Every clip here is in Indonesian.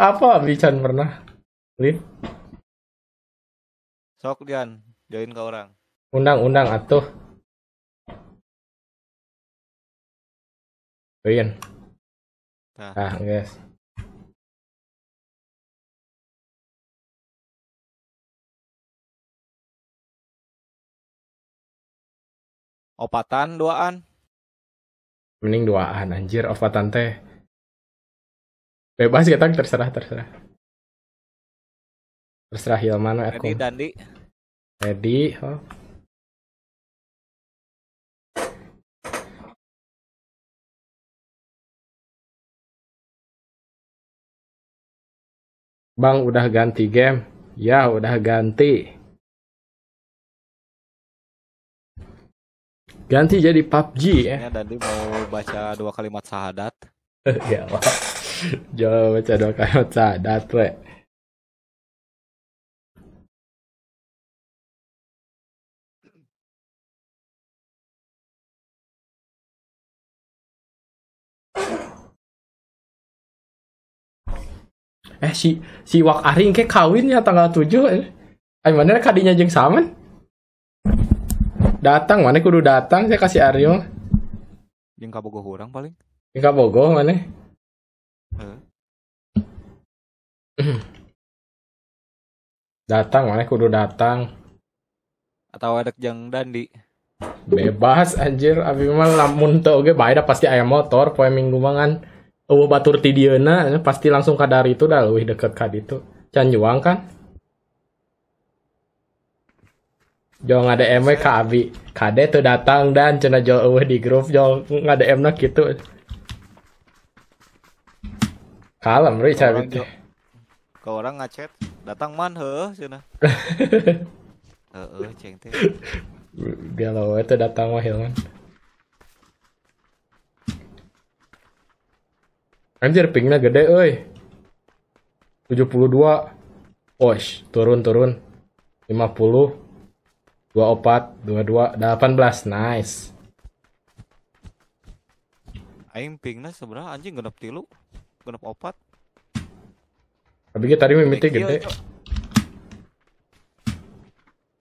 apa Bican pernah Lin? Sok Dian, join ke orang. Undang-undang atuh. Join. Nah, nah guys. opatan doaan, mending doaan anjir opatan teh bebas kita ya, terserah terserah terserah Hilman aku eh, Ready Dandi Ready oh. Bang udah ganti game ya udah ganti Ganti jadi PUBG eh. ya. Tadi mau baca dua kalimat syahadat. Eh, ya Allah. Jangan baca dua kalimat syahadat, Re. Eh si si Wak Aring ke kawin ya tanggal 7 eh. mana kadinya jeng saman? datang mana kudu datang saya kasih Aryo yang kabogoh orang paling yang kabogoh mana datang mana kudu datang atau ada yang dandi bebas anjir abi mah lamun teu oge bae pasti ayam motor poe minggu mangan eueuh batur ti eh, pasti langsung ka dari itu dah leuwih deket ka ditu can juang kan nggak ada M Ka Abi. Kade tuh datang dan cina jauh uwe di grup nggak ada M nak gitu. Kalem ri cari teh. Kau orang ngacet, datang man heuh cina. Heeh ceng teh. Dia lawe tuh datang wah Hilman. Anjir pingnya gede euy. 72. Osh, turun turun. 50 dua opat dua dua delapan belas nice aing pingnya sebenernya anjing genep tilu genep opat tapi kita tadi mimiti gede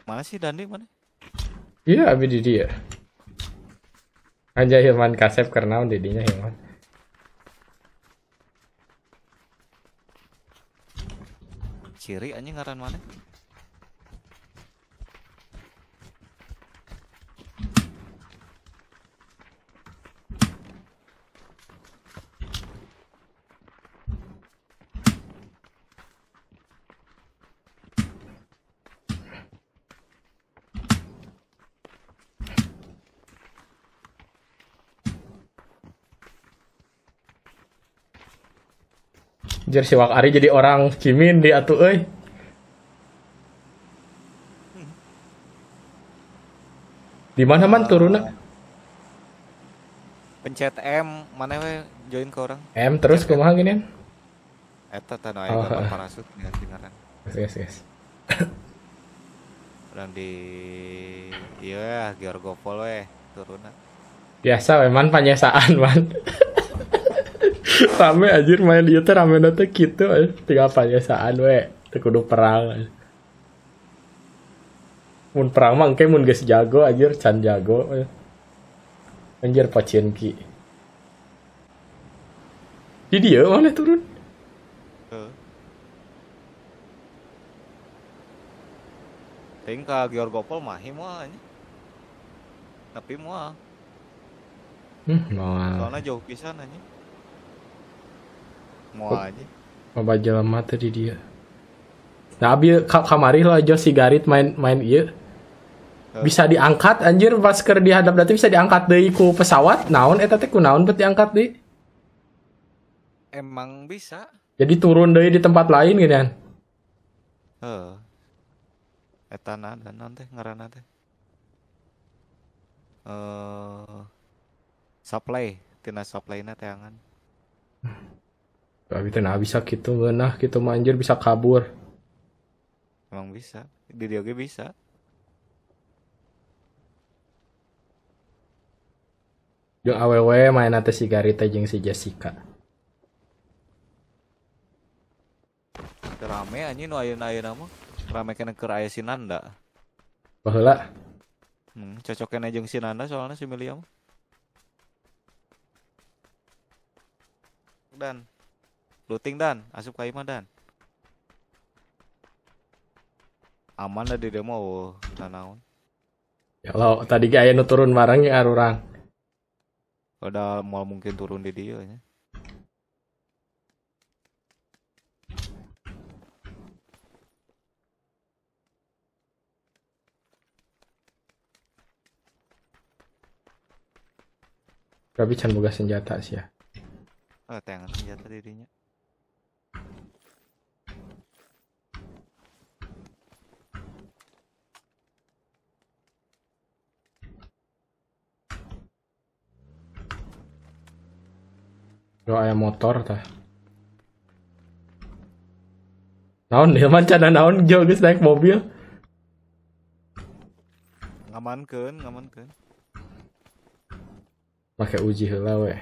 mana sih dandi mana iya abi di dia ya. Anjay Hilman kasep karena on didinya Hilman ciri anjing ngaran mana Jer si Wakari jadi orang Cimin di atu euy. Di mana man turunnya? Pencet M, mana we join ke orang? M terus mana gini? Eta tanah air oh. parasut dengan ya, dengaran. Yes, yes, yes. orang di iya Georgopol we turunnya. Biasa we man panyesaan man. rame anjir main dia teh rame nanti gitu eh. tinggal panyasaan we teu perang eh. mun perang mah kayak mun guys jago anjir can jago eh. anjir pacien ki di dia mana turun tengka Georgopol mahi mah Tapi mah Hmm, mau. Soalnya jauh pisan anjing mau aja mau jalan mata di dia nah abis kamari lah jo si Garit main main iya bisa diangkat anjir masker dihadap berarti bisa diangkat deh ku pesawat naon eh tapi ku naon berarti angkat deh emang bisa jadi turun deh di tempat lain gini kan Eh, eta dan nanti ngarana teh eh supply tina supply na teangan tapi tenang bisa gitu ngenah gitu manjir bisa kabur emang bisa di dia bisa Jung aww main atas si Garita jeng si Jessica rame aja nu ayun ayun nama rame kena ker ayah si Nanda bahula hmm, cocoknya jeng si Nanda soalnya si William dan Looting dan, asup kaima dan. Aman lah di demo, oh. Ya Kalau tadi gaya nu turun barang ya orang. Udah mau mungkin turun di dia ya. Tapi can boga senjata sih eh, ya. Oh, tengah senjata dirinya. Doa ayam motor tah. Naon dia mancana naon jauh guys naik mobil. Ngamankan, ngamankan. Pakai uji heula weh.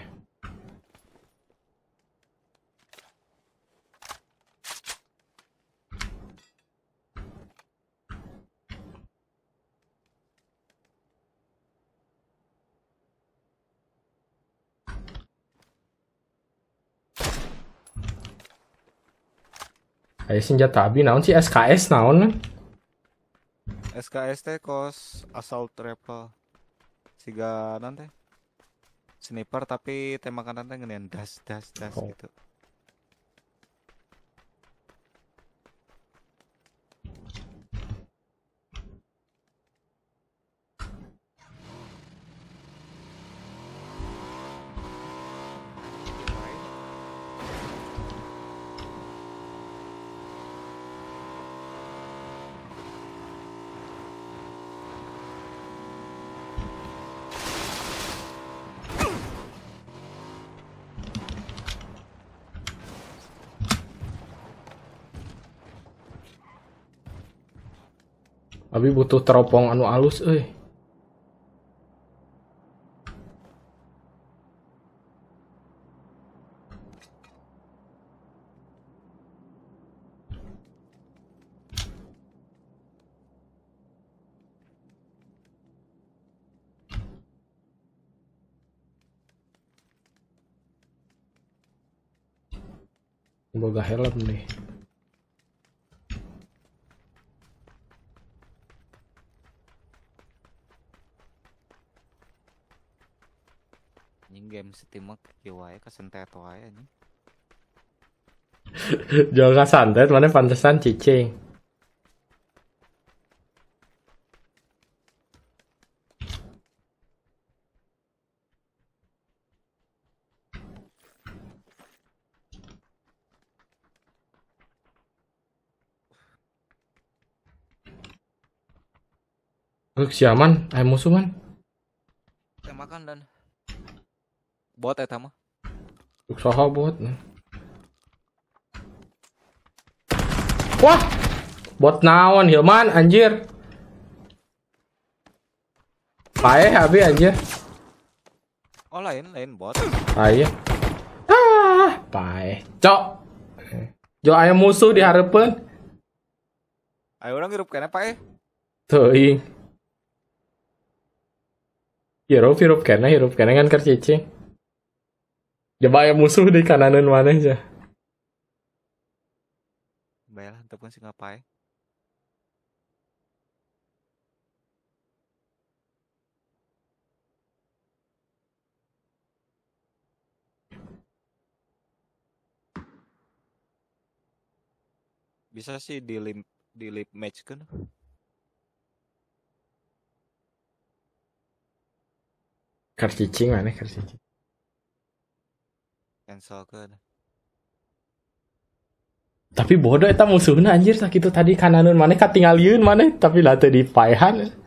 Ayo senjata abi naon sih SKS naon kan? SKS teh kos assault rifle. Siga nanti sniper tapi tembakan nanti ngenian das das das oh. gitu. tapi butuh teropong anu alus eh Boga helm nih. anjing game Steam mah wae kesentet wae anjing Jangan santet mana pantesan cicing Siaman, ayo musuh man. makan dan bot eta ya, mah usaha saha bot Wah Bot naon Hilman anjir Pae abi anjir Oh lain lain bot ah, Paeh Ah pae. Cok Jo aya musuh di diharapkan Ayo orang hirup kene pae. Tuh Hirup hirup kene hirup kena kan kercicing Coba ya musuh di kananan mana aja. Baiklah, kan singa ngapain? Bisa sih di lim di lip match kan? Karcicing mana cing good. Tapi bodoh itu musuhnya anjir sakit itu tadi kananun mana yun mana tapi lah di dipaihan.